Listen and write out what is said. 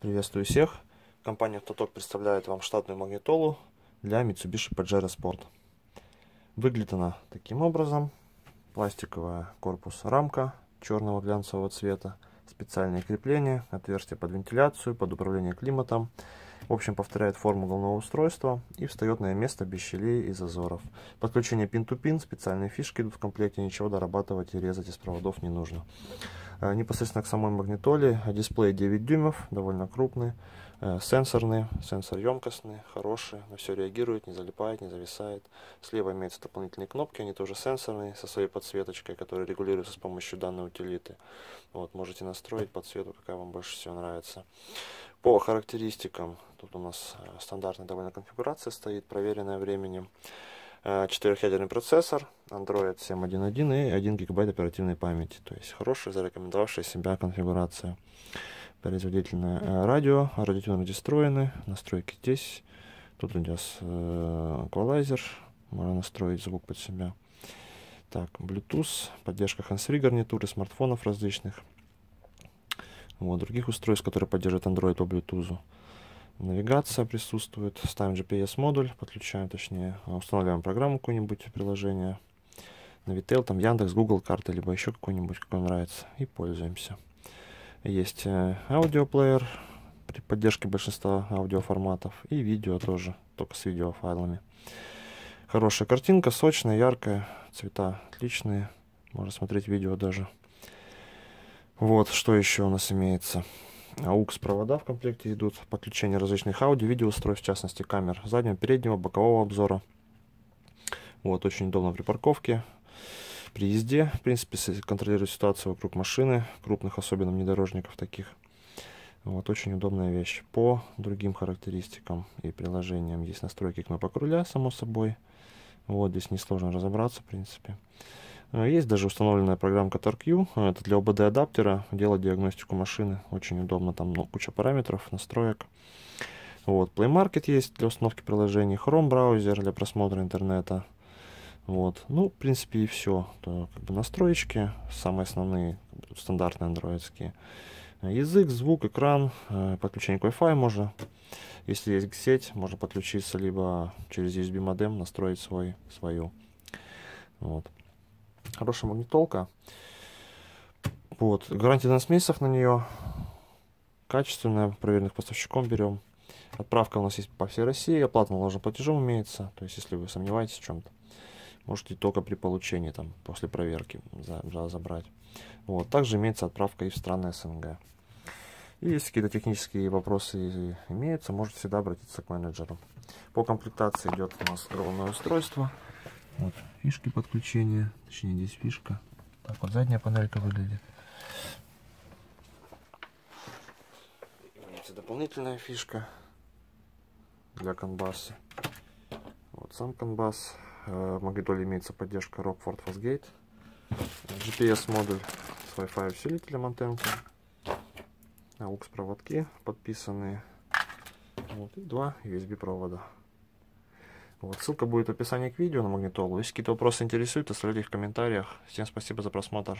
Приветствую всех! Компания «Автоток» представляет вам штатную магнитолу для Mitsubishi Pajero Sport. Выглядит она таким образом. Пластиковая корпус-рамка черного глянцевого цвета, специальные крепления, отверстия под вентиляцию, под управление климатом, в общем, повторяет форму головного устройства и встает на место без щелей и зазоров. Подключение пин-ту-пин, специальные фишки идут в комплекте, ничего дорабатывать и резать из проводов не нужно. Э, непосредственно к самой магнитоле э, дисплей 9 дюймов, довольно крупный, э, сенсорный, сенсор емкостный, хороший, на все реагирует, не залипает, не зависает. Слева имеются дополнительные кнопки, они тоже сенсорные, со своей подсветочкой, которая регулируется с помощью данной утилиты. Вот, можете настроить подсвету, какая вам больше всего нравится. По характеристикам, тут у нас э, стандартная довольно конфигурация стоит, проверенная временем. Э, Четырехъядерный процессор, Android 7.1.1 и 1 гигабайт оперативной памяти. То есть хорошая, зарекомендовавшая себя конфигурация. Производительное э, радио, радиативно дестроены, настройки здесь. Тут у нас эквалайзер, можно настроить звук под себя. Так, Bluetooth, поддержка hands-free гарнитуры, смартфонов различных. Вот, других устройств, которые поддерживают Android по Bluetooth. Навигация присутствует. Ставим GPS-модуль, подключаем, точнее, э, устанавливаем программу какую нибудь приложение. Navitel, там Яндекс, Google карты, либо еще какой-нибудь, какой нравится. И пользуемся. Есть э, аудиоплеер при поддержке большинства аудиоформатов. И видео тоже, только с видеофайлами. Хорошая картинка, сочная, яркая, цвета отличные. Можно смотреть видео даже. Вот, что еще у нас имеется. AUX провода в комплекте идут, подключение различных аудио, видеоустройств, в частности камер заднего, переднего, бокового обзора. Вот, очень удобно при парковке, при езде, в принципе, контролировать ситуацию вокруг машины, крупных, особенно внедорожников таких. Вот, очень удобная вещь. По другим характеристикам и приложениям есть настройки кнопок руля, само собой. Вот, здесь несложно разобраться, в принципе. Э, есть даже установленная программка TorQ, это для OBD адаптера, делать диагностику машины, очень удобно, там ну, куча параметров, настроек. Вот, Play Market есть для установки приложений, Chrome браузер для просмотра интернета. Вот, ну, в принципе, и все. То, как бы настроечки, самые основные, стандартные андроидские. Язык, звук, экран, э, подключение к Wi-Fi можно. Если есть сеть, можно подключиться либо через USB модем, настроить свой, свою. Вот. Хорошая магнитолка. Вот. Гарантия 12 месяцев на нее. Качественная, проверенных поставщиком берем. Отправка у нас есть по всей России. Оплата наложенным платежом имеется. То есть, если вы сомневаетесь в чем-то, можете только при получении, там, после проверки за, за, забрать. Вот. Также имеется отправка и в страны СНГ. И если какие-то технические вопросы имеются, можете всегда обратиться к менеджеру. По комплектации идет у нас ровное устройство. Вот фишки подключения, точнее здесь фишка. Так вот задняя панелька выглядит. Имеется дополнительная фишка для канбаса. Вот сам канбас. Э, в магнитоле имеется поддержка Rockford Fastgate. GPS модуль с Wi-Fi усилителем антенки. AUX проводки подписаны, Вот, и два USB провода. Типа, вот, ссылка будет в описании к видео на магнитолу. Если какие-то вопросы интересуют, оставляйте их в комментариях. Всем спасибо за просмотр.